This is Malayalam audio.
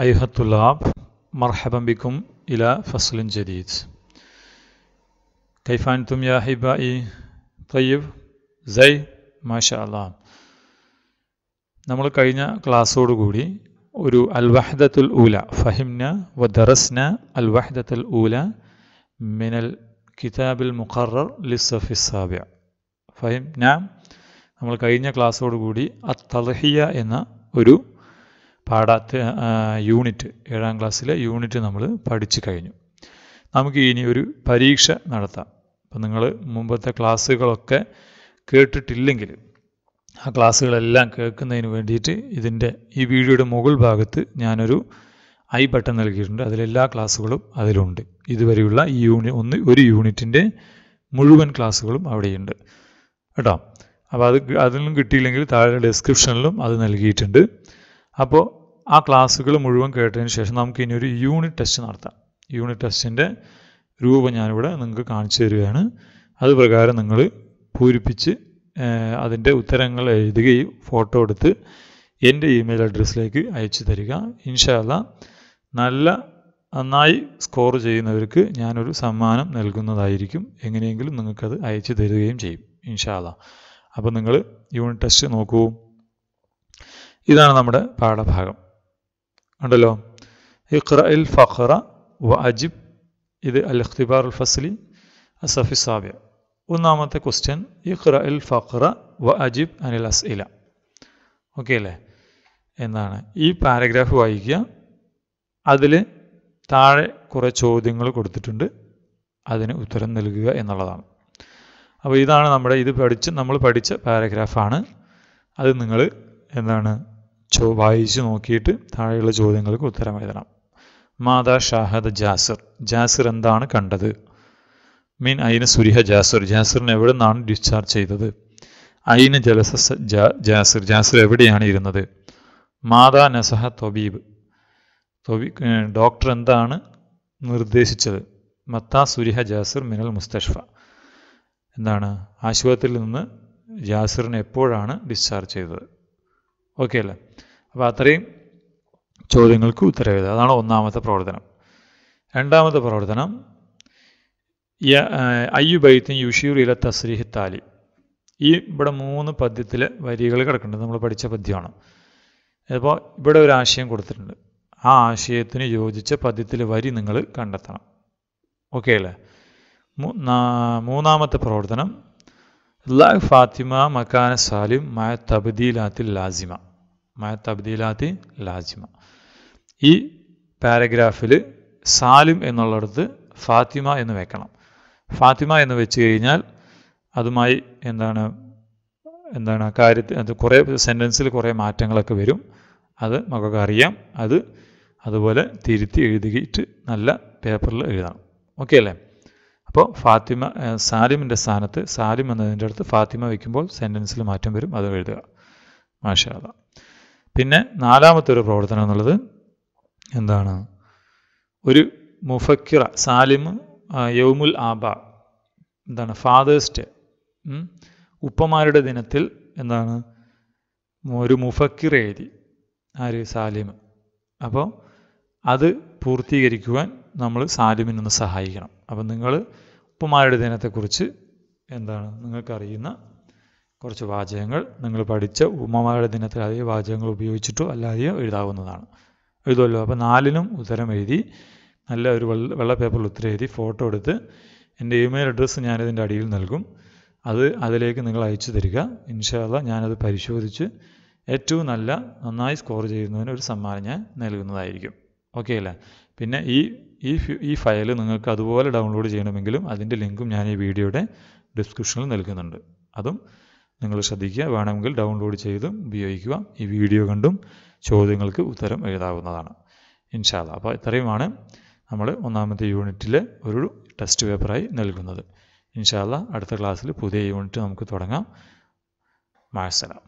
أيها الطلاب مرحبا بكم إلى فصل جديد كيف أنتم يا أحبائي؟ طيب زي ما شاء الله നമ്മൾ കഴിഞ്ഞ ക്ലാസ്സോടുകൂടി ഒരു അൽവഹദത്തുൽ ഊല ഫഹിംന വദറസ്ന അൽവഹദത്തുൽ ഊല മിനൽ കിതാബിൽ മുഖറർ ലിസഫി സാബ്യ ഫഹിംന നമ്മൾ കഴിഞ്ഞ ക്ലാസ്സോടുകൂടി അത്തലഹിയ എന്ന ഒരു പാഠത്തെ യൂണിറ്റ് ഏഴാം ക്ലാസ്സിലെ യൂണിറ്റ് നമ്മൾ പഠിച്ചു കഴിഞ്ഞു നമുക്ക് ഇനി ഒരു പരീക്ഷ നടത്താം അപ്പം നിങ്ങൾ മുമ്പത്തെ ക്ലാസ്സുകളൊക്കെ കേട്ടിട്ടില്ലെങ്കിൽ ആ ക്ലാസ്സുകളെല്ലാം കേൾക്കുന്നതിന് വേണ്ടിയിട്ട് ഇതിൻ്റെ ഈ വീഡിയോയുടെ മുകൾ ഭാഗത്ത് ഞാനൊരു ഐ ബട്ടൺ നൽകിയിട്ടുണ്ട് അതിലെല്ലാ ക്ലാസ്സുകളും അതിലുണ്ട് ഇതുവരെയുള്ള ഈ യൂണി ഒന്ന് ഒരു യൂണിറ്റിൻ്റെ മുഴുവൻ ക്ലാസ്സുകളും അവിടെയുണ്ട് കേട്ടോ അപ്പോൾ അത് അതിലും കിട്ടിയില്ലെങ്കിൽ താഴെ ഡിസ്ക്രിപ്ഷനിലും അത് നൽകിയിട്ടുണ്ട് അപ്പോൾ ആ ക്ലാസ്സുകൾ മുഴുവൻ കേട്ടതിന് ശേഷം നമുക്ക് ഇനി ഒരു യൂണിറ്റ് ടെസ്റ്റ് നടത്താം യൂണിറ്റ് ടെസ്റ്റിൻ്റെ രൂപം ഞാനിവിടെ നിങ്ങൾക്ക് കാണിച്ചു തരികയാണ് അത് പ്രകാരം നിങ്ങൾ പൂരിപ്പിച്ച് അതിൻ്റെ ഉത്തരങ്ങൾ എഴുതുകയും ഫോട്ടോ എടുത്ത് എൻ്റെ ഇമെയിൽ അഡ്രസ്സിലേക്ക് അയച്ചു തരിക ഇൻഷാല്ല നല്ല നന്നായി സ്കോർ ചെയ്യുന്നവർക്ക് ഞാനൊരു സമ്മാനം നൽകുന്നതായിരിക്കും എങ്ങനെയെങ്കിലും നിങ്ങൾക്കത് അയച്ചു തരികയും ചെയ്യും ഇൻഷാല്ല അപ്പോൾ നിങ്ങൾ യൂണിറ്റ് ടെസ്റ്റ് നോക്കൂ ഇതാണ് നമ്മുടെ പാഠഭാഗം ഉണ്ടല്ലോ ഇഖ്റ ഇൽ ഫഖ്റ വ അജിബ് ഇത് അൽ ഇഖ്തിബാർ ഉൽ ഫസ്ലി അസഫി സാബിയ ഒന്നാമത്തെ ക്വസ്റ്റ്യൻ ഇഖ്റ ഇൽ ഫഖ്റ വ അജിബ് അനിൽ അസ് ഇല ഓക്കെ അല്ലേ എന്നാണ് ഈ പാരഗ്രാഫ് വായിക്കുക അതിൽ താഴെ കുറേ ചോദ്യങ്ങൾ കൊടുത്തിട്ടുണ്ട് അതിന് ഉത്തരം നൽകുക എന്നുള്ളതാണ് അപ്പോൾ ഇതാണ് നമ്മുടെ ഇത് പഠിച്ച് നമ്മൾ പഠിച്ച പാരഗ്രാഫാണ് അത് നിങ്ങൾ എന്താണ് വായിച്ചോ വായിച്ചു നോക്കിയിട്ട് താഴെയുള്ള ചോദ്യങ്ങൾക്ക് ഉത്തരം എഴുതണം മാതാ ഷാഹദ് ജാസിർ ജാസിർ എന്താണ് കണ്ടത് മീൻ അയിന് സുരിഹ ജാസിർ ജാസിറിനെ എവിടെ നിന്നാണ് ഡിസ്ചാർജ് ചെയ്തത് അയിന് ജലസ ജാസിർ ജാസിർ എവിടെയാണ് ഇരുന്നത് മാതാ നസഹ തൊബീബ് തൊബി ഡോക്ടർ എന്താണ് നിർദ്ദേശിച്ചത് മത്താ സുരിഹ ജാസിർ മിനൽ മുസ്തഷ്ഫ എന്താണ് ആശുപത്രിയിൽ നിന്ന് ജാസിറിനെ എപ്പോഴാണ് ഡിസ്ചാർജ് ചെയ്തത് ഓക്കെ അല്ലേ അപ്പോൾ അത്രയും ചോദ്യങ്ങൾക്ക് ഉത്തരവ് അതാണ് ഒന്നാമത്തെ പ്രവർത്തനം രണ്ടാമത്തെ പ്രവർത്തനം അയ്യു ബൈത്തിൻ യുഷീർ ഇല തസ്രീഹ് താലി ഈ ഇവിടെ മൂന്ന് പദ്യത്തിലെ വരികൾ കിടക്കുന്നുണ്ട് നമ്മൾ പഠിച്ച പദ്യമാണ് അപ്പോൾ ഇവിടെ ഒരു ആശയം കൊടുത്തിട്ടുണ്ട് ആ ആശയത്തിന് യോജിച്ച പദ്യത്തിലെ വരി നിങ്ങൾ കണ്ടെത്തണം ഓക്കെ അല്ലേ മൂന്നാമത്തെ പ്രവർത്തനം ലാ ഫാത്തിമ മക്കാന സാലിം മായ തബദീലാത്തിൽ ലാസിമ മ ലാജിമ ഈ പാരഗ്രാഫിൽ സാലിം എന്നുള്ളടത്ത് ഫാത്തിമ എന്ന് വെക്കണം ഫാത്തിമ എന്ന് വെച്ച് കഴിഞ്ഞാൽ അതുമായി എന്താണ് എന്താണ് കാര്യത്തിൽ അത് കുറേ സെൻറ്റൻസിൽ കുറേ മാറ്റങ്ങളൊക്കെ വരും അത് മകൾക്ക് അറിയാം അത് അതുപോലെ തിരുത്തി എഴുതിയിട്ട് നല്ല പേപ്പറിൽ എഴുതണം ഓക്കെ അല്ലേ അപ്പോൾ ഫാത്തിമ സാലിമിൻ്റെ സ്ഥാനത്ത് സാലിം എന്നതിൻ്റെ അടുത്ത് ഫാത്തിമ വയ്ക്കുമ്പോൾ സെൻറ്റൻസിൽ മാറ്റം വരും അത് എഴുതുക മാഷാദ പിന്നെ നാലാമത്തെ ഒരു പ്രവർത്തനം എന്നുള്ളത് എന്താണ് ഒരു മുഫക്കിറ സാലിം യൗമുൽ ആബ എന്താണ് ഫാദേഴ്സ് ഡേ ഉപ്പമാരുടെ ദിനത്തിൽ എന്താണ് ഒരു മുഫക്കിർ എഴുതി ആര് സാലിം അപ്പോൾ അത് പൂർത്തീകരിക്കുവാൻ നമ്മൾ സാലിമിനൊന്ന് സഹായിക്കണം അപ്പം നിങ്ങൾ ഉപ്പമാരുടെ ദിനത്തെക്കുറിച്ച് എന്താണ് നിങ്ങൾക്കറിയുന്ന കുറച്ച് വാചകങ്ങൾ നിങ്ങൾ പഠിച്ച ഉമ്മമാരുടെ ദിനത്തിൽ അതേ വാചകങ്ങൾ ഉപയോഗിച്ചിട്ടോ അല്ലാതെയോ എഴുതാവുന്നതാണ് എഴുതുമല്ലോ അപ്പോൾ നാലിനും ഉത്തരം എഴുതി നല്ല ഒരു വെള്ള വെള്ള പേപ്പറിൽ ഉത്തരം എഴുതി ഫോട്ടോ എടുത്ത് എൻ്റെ ഇമെയിൽ അഡ്രസ്സ് ഞാനിതിൻ്റെ അടിയിൽ നൽകും അത് അതിലേക്ക് നിങ്ങൾ അയച്ചു തരിക ഇൻഷാല്ല ഞാനത് പരിശോധിച്ച് ഏറ്റവും നല്ല നന്നായി സ്കോർ ചെയ്യുന്നതിന് ഒരു സമ്മാനം ഞാൻ നൽകുന്നതായിരിക്കും ഓക്കെ അല്ലേ പിന്നെ ഈ ഈ ഈ ഫയൽ നിങ്ങൾക്ക് അതുപോലെ ഡൗൺലോഡ് ചെയ്യണമെങ്കിലും അതിൻ്റെ ലിങ്കും ഞാൻ ഈ വീഡിയോയുടെ ഡിസ്ക്രിപ്ഷനിൽ നൽകുന്നുണ്ട് അതും നിങ്ങൾ ശ്രദ്ധിക്കുക വേണമെങ്കിൽ ഡൗൺലോഡ് ചെയ്തും ഉപയോഗിക്കുക ഈ വീഡിയോ കണ്ടും ചോദ്യങ്ങൾക്ക് ഉത്തരം എഴുതാവുന്നതാണ് ഇൻഷാല്ല അപ്പോൾ ഇത്രയുമാണ് നമ്മൾ ഒന്നാമത്തെ യൂണിറ്റിൽ ഒരു ടെസ്റ്റ് പേപ്പറായി നൽകുന്നത് ഇൻഷാല്ല അടുത്ത ക്ലാസ്സിൽ പുതിയ യൂണിറ്റ് നമുക്ക് തുടങ്ങാം മാഴ്സലാം